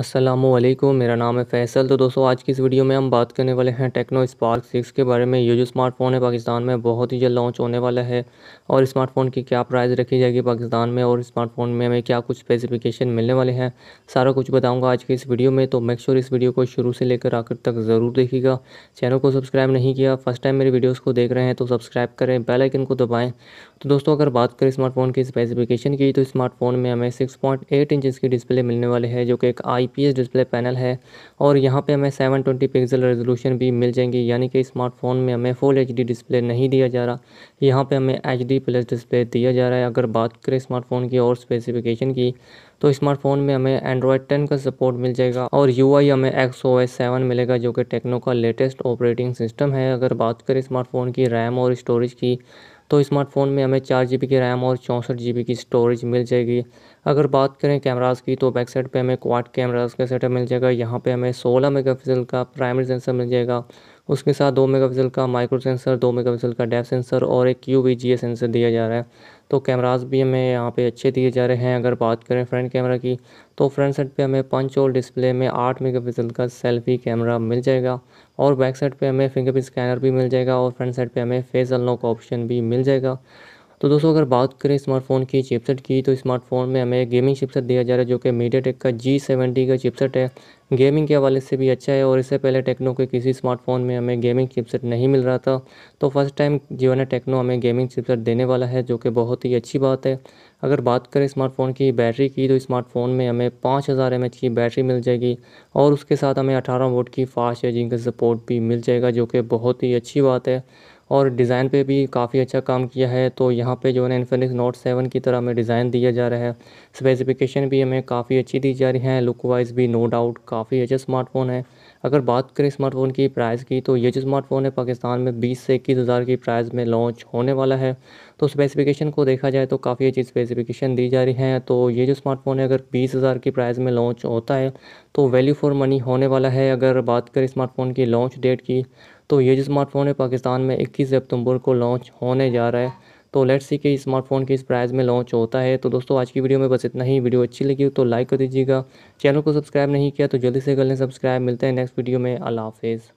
असलम मेरा नाम है फैसल तो दोस्तों आज की इस वीडियो में हम बात करने वाले हैं टेक्नो स्पार्क सिक्स के बारे में ये जो स्मार्टफोन है पाकिस्तान में बहुत ही जल्द लॉन्च होने वाला है और स्मार्टफोन की क्या प्राइस रखी जाएगी पाकिस्तान में और स्मार्टफोन में हमें क्या कुछ स्पेसिफिकेशन मिलने वाले हैं सारा कुछ बताऊँगा आज की इस वीडियो में तो मेक श्योर इस वीडियो को शुरू से लेकर आखिर तक ज़रूर देखिएगा चैनल को सब्सक्राइब नहीं किया फर्स्ट टाइम मेरी वीडियोज़ को देख रहे हैं तो सब्सक्राइब करें बेलाइकन को दबाएँ तो दोस्तों अगर बात करें स्मार्टफोन की स्पेसिफिकेशन की तो स्मार्टफोन में हमें सिक्स पॉइंट एट इंच की डिस्प्ले मिलने वाले हैं जो कि एक आई आईपीएस डिस्प्ले पैनल है और यहाँ पे हमें 720 पिक्सल रेजोलूशन भी मिल जाएंगे यानी कि स्मार्टफोन में हमें फुल एच डिस्प्ले नहीं दिया जा रहा यहाँ पे हमें एच प्लस डिस्प्ले दिया जा रहा है अगर बात करें स्मार्टफोन की और स्पेसिफिकेशन की तो स्मार्टफोन में हमें एंड्रॉयड टेन का सपोर्ट मिल जाएगा और यू हमें एक्स ओ एस सेवन मिलेगा जो कि टेक्नो का लेटेस्ट ऑपरेटिंग सिस्टम है अगर बात करें स्मार्टफोन की रैम और स्टोरेज की तो स्मार्टफ़ोन में हमें चार जी बी की रैम और चौंसठ जी बी की स्टोरेज मिल जाएगी अगर बात करें कैमरास की तो बैक साइड पे हमें क्वाड कैमरास का सेटअप मिल जाएगा यहाँ पे हमें सोलह मेगापिक्सल का प्राइमरी सेंसर मिल जाएगा उसके साथ दो मेगापिक्सल का माइक्रो सेंसर दो मेगापिक्सल का डेप सेंसर और एक यू सेंसर दिया जा रहा है तो कैमराज भी हमें यहाँ पे अच्छे दिए जा रहे हैं अगर बात करें फ्रंट कैमरा की तो फ्रंट साइड पे हमें पंच और डिस्प्ले में आठ मेगापिक्सल का सेल्फी कैमरा मिल जाएगा और बैक साइड पे हमें फिंगरप्रिंट स्कैनर भी मिल जाएगा और फ्रंट साइड पे हमें फेस अनलॉक ऑप्शन भी मिल जाएगा तो दोस्तों अगर बात करें स्मार्टफोन की चिपसेट की तो स्मार्टफोन में हमें गेमिंग चिपसेट दिया जा रहा है जो कि टेक का जी सेवेंटी का चिपसेट है गेमिंग के हवाले से भी अच्छा है और इससे पहले टेक्नो के किसी स्मार्टफोन में हमें गेमिंग चिपसेट नहीं मिल रहा था तो फर्स्ट टाइम जो है टेक्नो हमें गेमिंग चिपसेट देने वाला है जो कि बहुत ही अच्छी बात है अगर बात करें स्मार्टफोन की बैटरी की तो स्मार्टफोन में हमें पाँच हज़ार एम की बैटरी मिल जाएगी और उसके साथ हमें अठारह वोट की फास्ट चार्जिंग का सपोर्ट भी मिल जाएगा जो कि बहुत ही अच्छी बात है और डिज़ाइन पे भी काफ़ी अच्छा काम किया है तो यहाँ पे जो है ना इन्फिनिक्स नोट सेवन की तरह हमें डिज़ाइन दिया जा रहा है स्पेसिफिकेशन भी हमें काफ़ी अच्छी दी जा रही है लुक वाइज भी नो डाउट काफ़ी अच्छा स्मार्टफोन है अगर बात करें स्मार्टफोन की प्राइस की तो ये जो स्मार्टफोन है पाकिस्तान में बीस से इक्कीस हज़ार की प्राइस में लॉन्च होने वाला है तो स्पेसिफिकेशन को देखा जाए तो काफ़ी अच्छी स्पेसिफिकेशन दी जा रही है तो ये जो स्मार्टफोन है अगर बीस हज़ार की प्राइस में लॉन्च होता है तो वैल्यू फॉर मनी होने वाला है अगर बात करें स्मार्टफोन की लॉन्च डेट की तो ये जो स्मार्टफोन है पाकिस्तान में इक्कीस सितंबर को लॉन्च होने जा रहा है तो लेट्स सी कि स्मार्टफोन के इस प्राइस में लॉन्च होता है तो दोस्तों आज की वीडियो में बस इतना ही वीडियो अच्छी लगी तो लाइक कर दीजिएगा चैनल को सब्सक्राइब नहीं किया तो जल्दी से कर लें सब्सक्राइब मिलते हैं नेक्स्ट वीडियो में अला हाफिज़